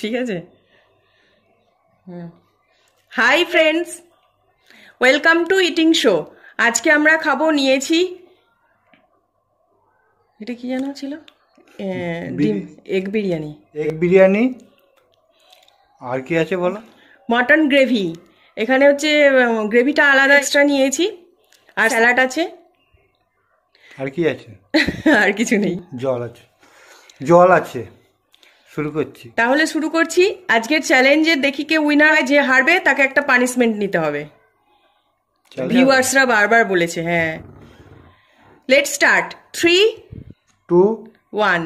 ঠিক আছে hi friends welcome to eating show আজকে আমরা খাবো নিয়েছি এটা কি জানা ছিল ডিম এগ বিরিয়ানি এগ বিরিয়ানি আর কি আছে বলো মটন গ্রেভি এখানে হচ্ছে গ্রেভিটা আলাদা এক্সট্রা নিয়েছি আর স্যালাড আছে আর কি আছে আর কিছু নেই জল আছে জল আছে শুরু করছি তাহলে শুরু করছি আজকের চ্যালেঞ্জে দেখি কে উইনার হয় যে হারবে তাকে একটা পানিশমেন্ট নিতে হবে ভিউয়ার্সরা বারবার বলেছে হ্যাঁ let start three two one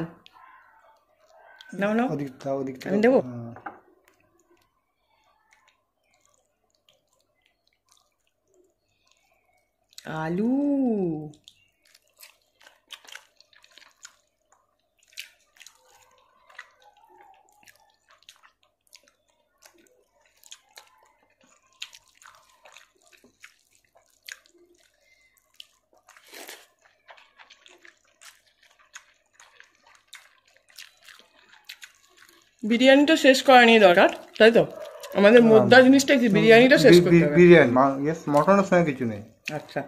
now now আমি দেবো হ্যাঁ। আলু বিরিয়ানিটা শেষ করা নিয়ে দরকার তাই তো আমাদের মোদ্দা জিনিসটা কি বিরিয়ানিটা শেষ করতে হবে বিরিয়ানি মটনের সঙ্গে কিছু নেই আচ্ছা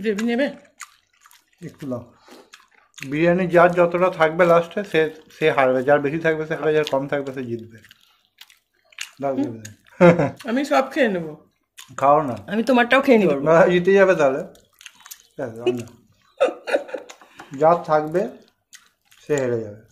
গ্রেভি নেবে একটু লাও বিরিয়ানি যার যতটা থাকবে লাস্টে সে সে হারবে যার বেশি থাকবে সে হারবে যার কম থাকবে সে জিতবে আমি সব খেয়ে নেবো খাও না আমি তোমারটাও খেয়ে নিব জিতে যাবে তাহলে যা থাকবে সে হেরে যাবে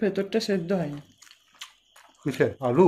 ভেতরটা সেদ্ধ হয়নি কিসের আলু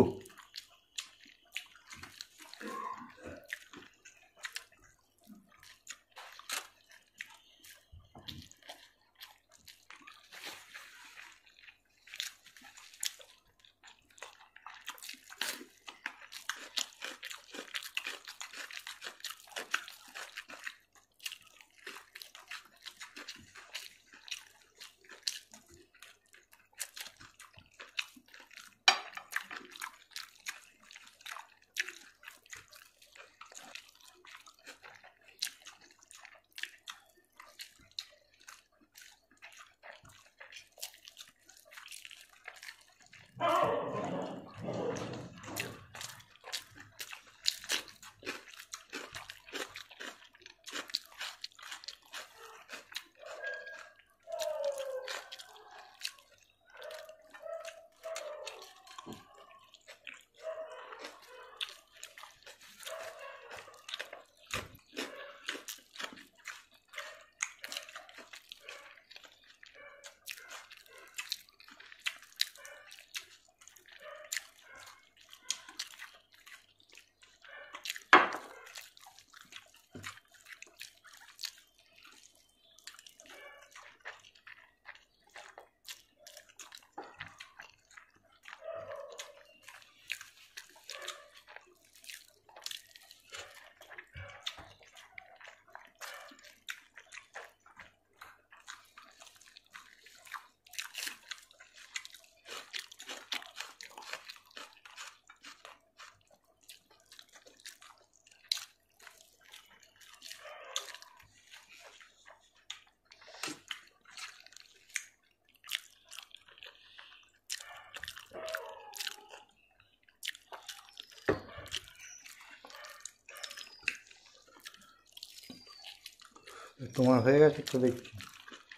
তোমার হয়ে গেছে তো দেখছি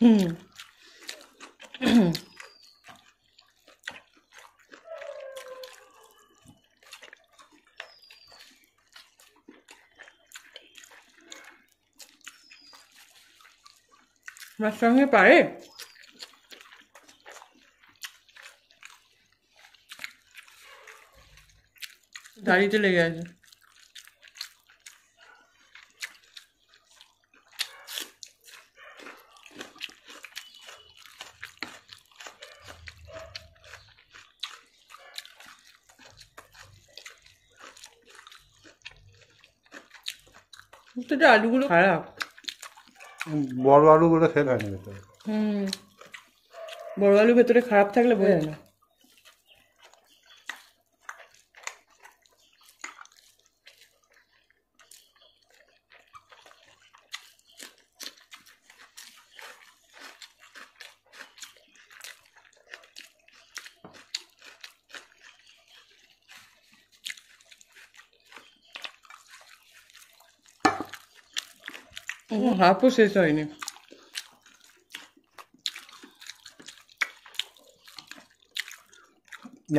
হুম আমার সঙ্গে পারে দাড়িতে লেগে আছে কিন্তু আলুগুলো খারাপ বড় আলুগুলো খেয়ে হয়নি ভেতরে হুম বড় আলু ভেতরে খারাপ থাকলে বোঝে হ্যাঁ। না হাফও শেষ হয়নি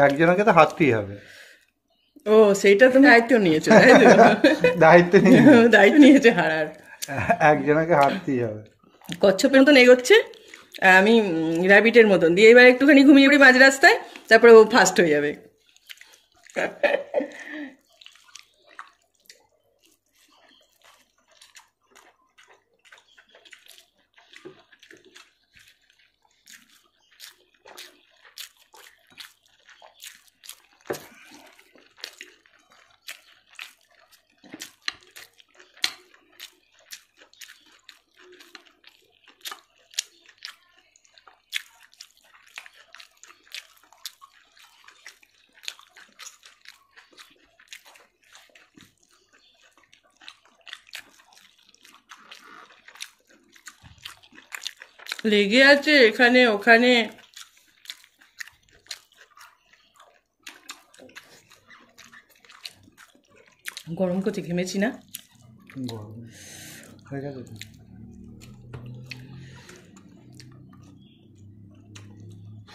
একজনকে তো হাঁটতেই হবে ও সেইটা তো দায়িত্ব নিয়েছো দায়িত্ব নিয়ে দায়িত্ব নিয়েছে হারার একজনকে হাঁটতেই হবে কচ্ছপের মতন এগোচ্ছে আমি র্যাবিটের মতন দিয়ে এবার একটুখানি ঘুমিয়ে পড়ি মাঝ রাস্তায় তারপরে ও ফার্স্ট হয়ে যাবে লেগে আছে এখানে ওখানে গরম করতে ঘেমেছি না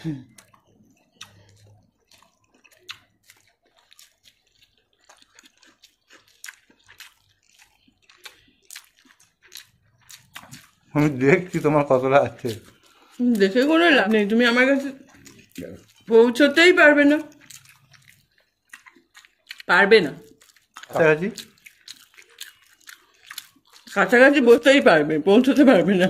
হুম আমি দেখছি তোমার কতটা আছে দেখে কোনো লাভ নেই তুমি আমার কাছে পৌঁছতেই পারবে না পারবে না কাছাকাছি কাছাকাছি বসতেই পারবে পৌঁছতে পারবে না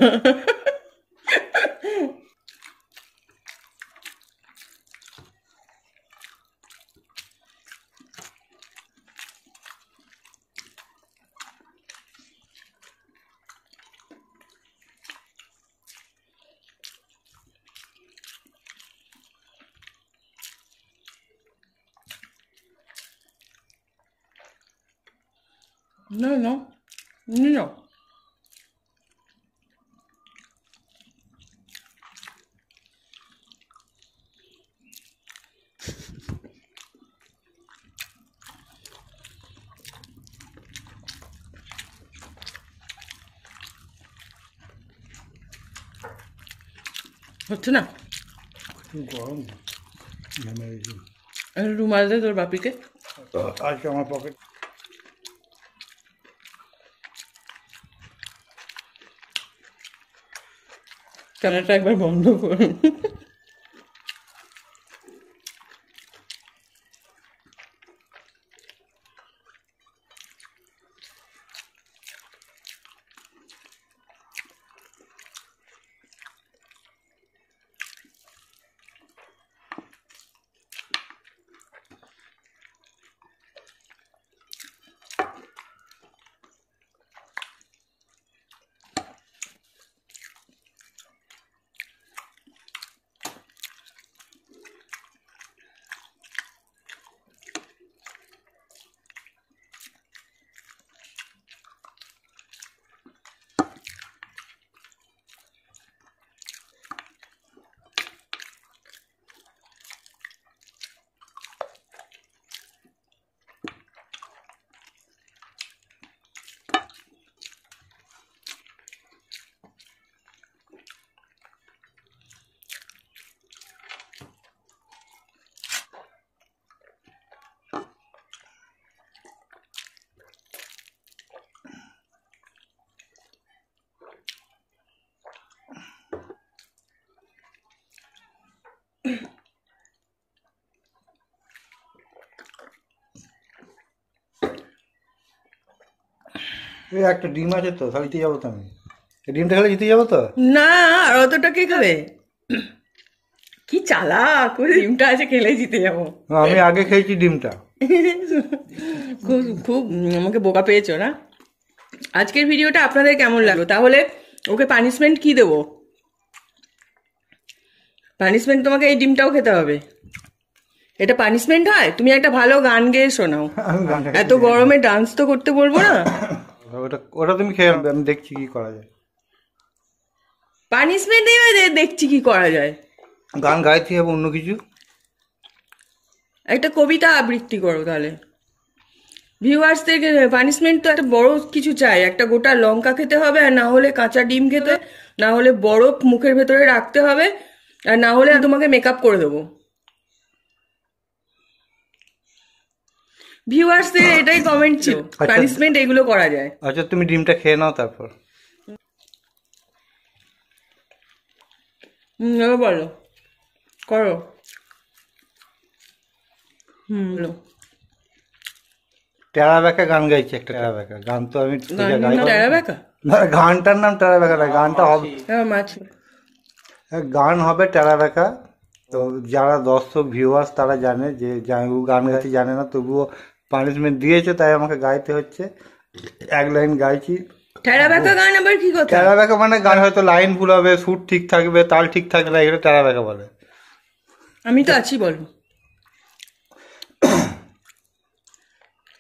No, no, no. হচ্ছে না গরম রুমাল দে তোর বাপিকে আজকে আমার পকেট 干得出来吗？এই একটা ডিম আছে তো তাহলে যাবো তো আমি ডিমটা খেলে জিতে যাবো তো না আর অতটা কে খাবে কি চালাক ওই ডিমটা আছে খেলে জিতে যাবো আমি আগে খেয়েছি ডিমটা খুব খুব আমাকে বোকা পেয়েছো না আজকের ভিডিওটা আপনাদের কেমন লাগলো তাহলে ওকে পানিশমেন্ট কি দেবো পানিশমেন্ট তোমাকে এই ডিমটাও খেতে হবে এটা পানিশমেন্ট হয় তুমি একটা ভালো গান গেয়ে শোনাও এত গরমে ডান্স তো করতে বলবো না হ্যাঁ, ওটা তুমি দেখছি কি করা যায় পানিশমেন্ট দিয়ে দেখছি কি করা যায় গান গাইতে হবে অন্য কিছু একটা কবিতা আবৃত্তি করো তাহলে ভিউয়ার্সদেরকে পানিশমেন্ট তো একটা বড় কিছু চাই একটা গোটা লঙ্কা খেতে হবে আর না হলে কাঁচা ডিম খেতে না হলে বরফ মুখের ভেতরে রাখতে হবে আর না হলে তোমাকে মেকআপ করে দেবো ভিউয়ার্সদের এটাই কমেন্ট ছিল পানিশমেন্ট আচ্ছা। এগুলো করা যায় আচ্ছা তুমি ডিমটা খেয়ে নাও তারপর বলো করো টেরাব্যাকা গান গাইছে একটা টেরাব্যাকা গান তো আমি টেরাব্যাকা না গানটার নাম টেরাব্যাকা গানটা হ্যাঁ, হবে হ্যাঁ, হ্যাঁ, গান হবে টেরাব্যাকা তো যারা দর্শক ভিউয়ার্স তারা জানে যে গান গাইছে জানে না তবুও পানিশমেন্ট দিয়েছে তাই আমাকে গাইতে হচ্ছে এক লাইন গাইছি ট্যারাব্যাকা গান আবার মানে গান হয়তো লাইন ভুল হবে সুর ঠিক থাকবে তাল ঠিক থাকবে না এগুলো ব্যাকা বলে আমি তো আছি বলো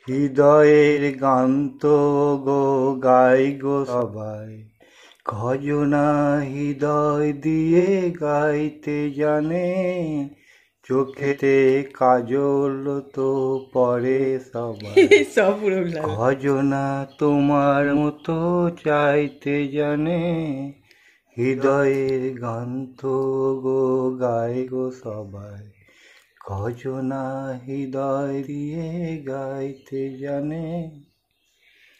হৃদয়ের গান গো গাই গো সবাই খজনা হৃদয় দিয়ে গাইতে জানে চোখেতে কাজল তো পরে সব তোমার মতো চাইতে জানে হৃদয়ের গান তো গো গায় গো সবাই খজনা হৃদয় দিয়ে গাইতে জানে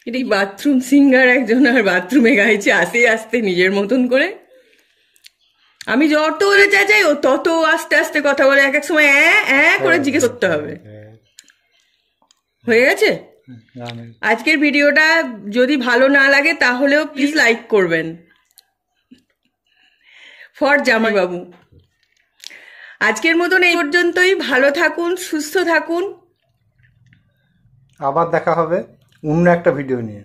এটি বাথরুম সিঙ্গার একজন আর বাথরুমে গাইছে আস্তে আস্তে নিজের মতন করে আমি যত ওরে চাই ও তত আস্তে আস্তে কথা বলে এক এক সময় অ্যাঁ অ্যাঁ করে হ্যাঁ। জিজ্ঞেস করতে হবে হ্যাঁ। হয়ে গেছে আজকের ভিডিওটা যদি ভালো না লাগে তাহলেও প্লিজ লাইক করবেন ফর জামাইবাবু আজকের মতন এই পর্যন্তই ভালো থাকুন সুস্থ থাকুন আবার দেখা হবে অন্য একটা ভিডিও নিয়ে